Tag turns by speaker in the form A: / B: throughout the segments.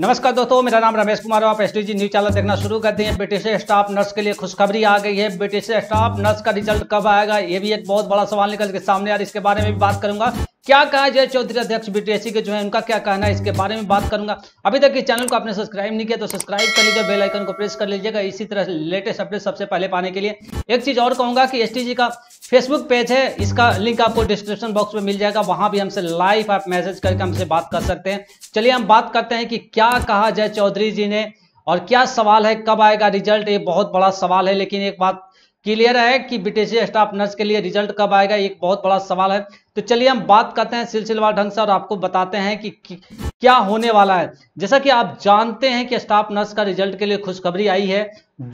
A: नमस्कार दोस्तों मेरा नाम रमेश कुमार आप एस डी न्यूज चैनल देखना शुरू कर दिए ब्रिटिश स्टाफ नर्स के लिए खुशखबरी आ गई है ब्रिटिश स्टाफ नर्स का रिजल्ट कब आएगा ये भी एक बहुत बड़ा सवाल निकल के सामने आ रहा है इसके बारे में भी बात करूंगा क्या कहा जय चौधरी अध्यक्ष बीटीएससी के जो है उनका क्या कहना है इसके बारे में बात करूंगा अभी तक इस चैनल को आपने सब्सक्राइब नहीं किया तो सब्सक्राइब कर लीजिए बेल आइकन को प्रेस कर लीजिएगा इसी तरह लेटेस्ट अपडेट सबसे पहले पाने के लिए एक चीज और कहूंगा कि एसटीजी का फेसबुक पेज है इसका लिंक आपको डिस्क्रिप्शन बॉक्स में मिल जाएगा वहां भी हमसे लाइव आप मैसेज करके हमसे बात कर सकते हैं चलिए हम बात करते हैं कि क्या कहा जय चौधरी जी ने और क्या सवाल है कब आएगा रिजल्ट ये बहुत बड़ा सवाल है लेकिन एक बात क्लियर है कि बीटीसी स्टाफ नर्स के लिए रिजल्ट कब आएगा एक बहुत बड़ा सवाल है तो चलिए हम बात करते हैं सिलसिलेवार ढंग से और आपको बताते हैं कि क्या होने वाला है जैसा कि आप जानते हैं कि स्टाफ नर्स का रिजल्ट के लिए खुशखबरी आई है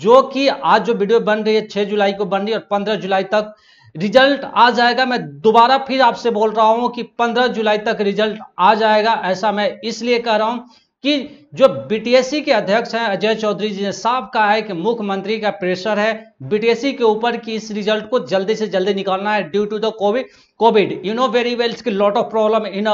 A: जो कि आज जो वीडियो बन रही है छह जुलाई को बन रही है और पंद्रह जुलाई तक रिजल्ट आ जाएगा मैं दोबारा फिर आपसे बोल रहा हूं कि 15 जुलाई तक रिजल्ट आ जाएगा ऐसा मैं इसलिए कह रहा हूं कि जो बीटीएससी के अध्यक्ष हैं अजय चौधरी जी ने साफ कहा है कि मुख्यमंत्री का प्रेशर है बीटीएससी के ऊपर कि इस रिजल्ट को जल्दी से जल्दी निकालना है due to the COVID COVID you know very well lot of problem in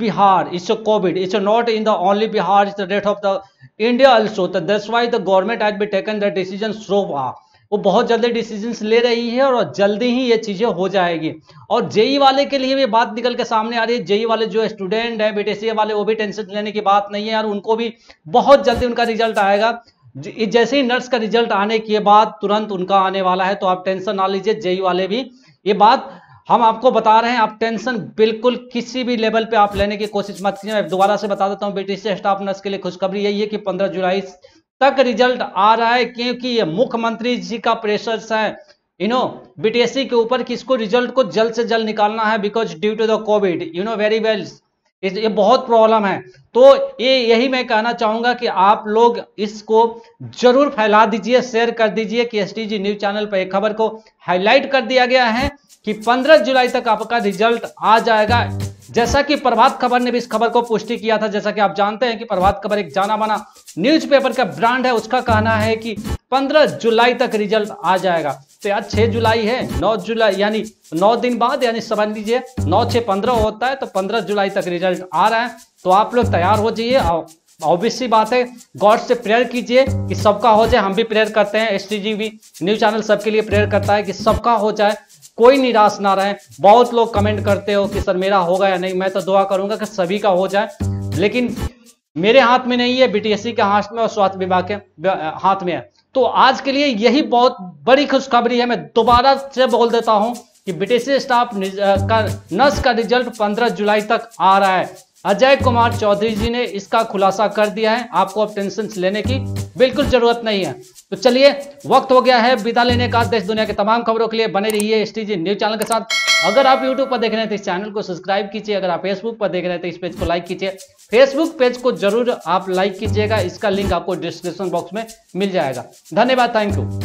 A: Bihar It's a COVID. It's a not only Bihar only the rate of the India also that's why the government the be taken the decision the वा वो बहुत जल्दी decision ले रही है और जल्दी ही ये चीज़ें हो जाएगी और जेई वाले के लिए भी बात निकल के सामने आ रही है जेई वाले जो स्टूडेंट है बेटेसी वाले वो भी टेंशन लेने की बात नहीं है यार उनको भी बहुत जल्दी उनका रिजल्ट आएगा जैसे ही नर्स का रिजल्ट आने के बाद तुरंत उनका आने वाला है तो आप टेंशन ना लीजिए जेई वाले भी ये बात हम आपको बता रहे हैं आप टेंशन बिल्कुल किसी भी लेवल पे आप लेने की कोशिश मत कीजिए मैं दोबारा से बता देता हूँ बीटीसी स्टाफ नर्स के लिए खुशखबरी यही है कि 15 जुलाई तक रिजल्ट आ रहा है क्योंकि ये मुख्यमंत्री जी का प्रेशर है यू नो बीटीएससी के ऊपर किसको रिजल्ट को जल्द से जल्द निकालना है because due to the COVID you know very well ये बहुत प्रॉब्लम है तो ये यही मैं कहना चाहूंगा कि आप लोग इसको जरूर फैला दीजिए शेयर कर दीजिए कि एस न्यूज चैनल पर एक खबर को हाईलाइट कर दिया गया है कि 15 जुलाई तक आपका रिजल्ट आ जाएगा जैसा कि प्रभात खबर ने भी इस खबर को पुष्टि किया था जैसा कि आप जानते हैं कि प्रभात खबर एक जाना माना पेपर का ब्रांड है उसका कहना है कि 15 जुलाई तक रिजल्ट आ जाएगा तो यार 6 जुलाई है 9 जुलाई यानी 9 दिन बाद यानी समझ लीजिए 9 छह 15 होता है तो 15 जुलाई तक रिजल्ट आ रहा है तो आप लोग तैयार हो जाइए ऑब्वियसली बात है गॉड से प्रेयर कीजिए कि सबका हो जाए हम भी प्रेयर करते हैं एस भी न्यूज चैनल सबके लिए प्रेयर करता है कि सबका हो जाए कोई निराश ना रहे बहुत लोग कमेंट करते हो कि सर मेरा होगा या नहीं मैं तो दुआ करूंगा कि सभी का हो जाए लेकिन मेरे हाथ में नहीं है बीटीएससी के हाथ में और स्वास्थ्य विभाग के हाथ में है तो आज के लिए यही बहुत बड़ी खुशखबरी है मैं दोबारा से बोल देता हूं कि बीटीएससी स्टाफ का नर्स का रिजल्ट 15 जुलाई तक आ रहा है अजय कुमार चौधरी जी ने इसका खुलासा कर दिया है आपको अब टेंशन लेने की बिल्कुल जरूरत नहीं है तो चलिए वक्त हो गया है विदा लेने का देश दुनिया के तमाम खबरों के लिए बने रहिए एस न्यूज चैनल के साथ अगर आप यूट्यूब पर देख रहे हैं तो इस चैनल को सब्सक्राइब कीजिए अगर आप फेसबुक पर देख रहे हैं तो इस पेज को लाइक कीजिए फेसबुक पेज को जरूर आप लाइक कीजिएगा इसका लिंक आपको डिस्क्रिप्शन बॉक्स में मिल जाएगा धन्यवाद थैंक यू